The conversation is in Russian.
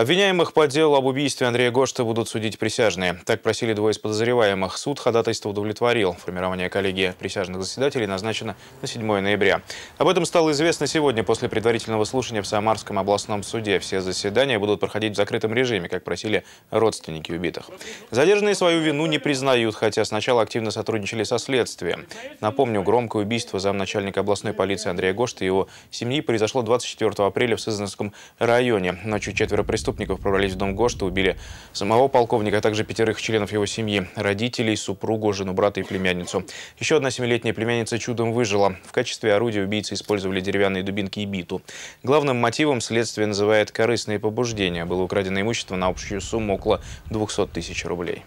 Обвиняемых по делу об убийстве Андрея Гошта будут судить присяжные. Так просили двое из подозреваемых. Суд ходатайство удовлетворил. Формирование коллегии присяжных заседателей назначено на 7 ноября. Об этом стало известно сегодня после предварительного слушания в Самарском областном суде. Все заседания будут проходить в закрытом режиме, как просили родственники убитых. Задержанные свою вину не признают, хотя сначала активно сотрудничали со следствием. Напомню, громкое убийство замначальника областной полиции Андрея Гошта и его семьи произошло 24 апреля в Сызанском районе. Ночью четверо преступников преступников прорвались в дом Гошта, убили самого полковника, а также пятерых членов его семьи, родителей, супругу, жену брата и племянницу. Еще одна семилетняя племянница чудом выжила. В качестве орудия убийцы использовали деревянные дубинки и биту. Главным мотивом следствие называет корыстные побуждения. Было украдено имущество на общую сумму около 200 тысяч рублей.